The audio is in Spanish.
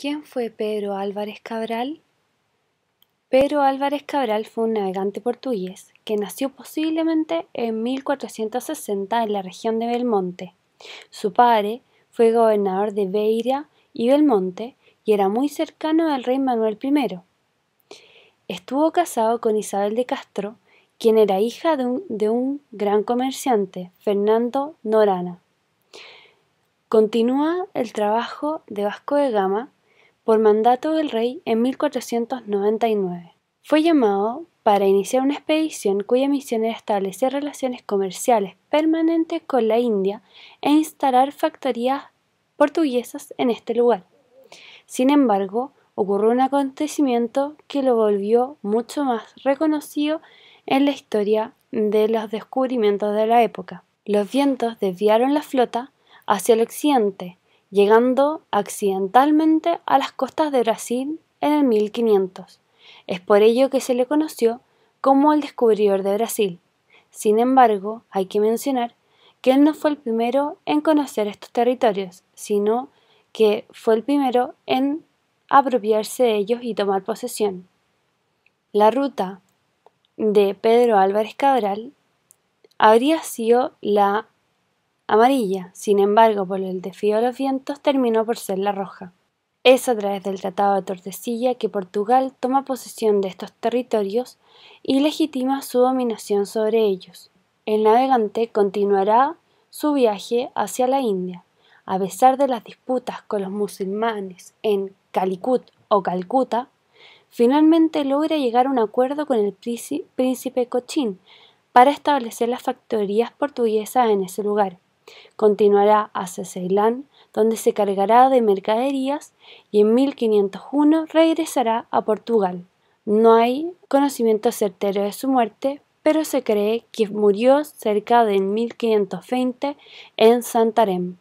¿Quién fue Pedro Álvarez Cabral? Pedro Álvarez Cabral fue un navegante portugués que nació posiblemente en 1460 en la región de Belmonte. Su padre fue gobernador de Beira y Belmonte y era muy cercano al rey Manuel I. Estuvo casado con Isabel de Castro, quien era hija de un, de un gran comerciante, Fernando Norana. Continúa el trabajo de Vasco de Gama por mandato del rey en 1499. Fue llamado para iniciar una expedición cuya misión era establecer relaciones comerciales permanentes con la India e instalar factorías portuguesas en este lugar. Sin embargo, ocurrió un acontecimiento que lo volvió mucho más reconocido en la historia de los descubrimientos de la época. Los vientos desviaron la flota hacia el occidente llegando accidentalmente a las costas de Brasil en el 1500. Es por ello que se le conoció como el descubridor de Brasil. Sin embargo, hay que mencionar que él no fue el primero en conocer estos territorios, sino que fue el primero en apropiarse de ellos y tomar posesión. La ruta de Pedro Álvarez Cabral habría sido la amarilla, sin embargo, por el desfío de los vientos terminó por ser la roja. Es a través del Tratado de Tortesilla que Portugal toma posesión de estos territorios y legitima su dominación sobre ellos. El navegante continuará su viaje hacia la India. A pesar de las disputas con los musulmanes en Calicut o Calcuta, finalmente logra llegar a un acuerdo con el príncipe Cochín para establecer las factorías portuguesas en ese lugar. Continuará hacia Ceilán, donde se cargará de mercaderías y en 1501 regresará a Portugal. No hay conocimiento certero de su muerte, pero se cree que murió cerca de 1520 en Santarém.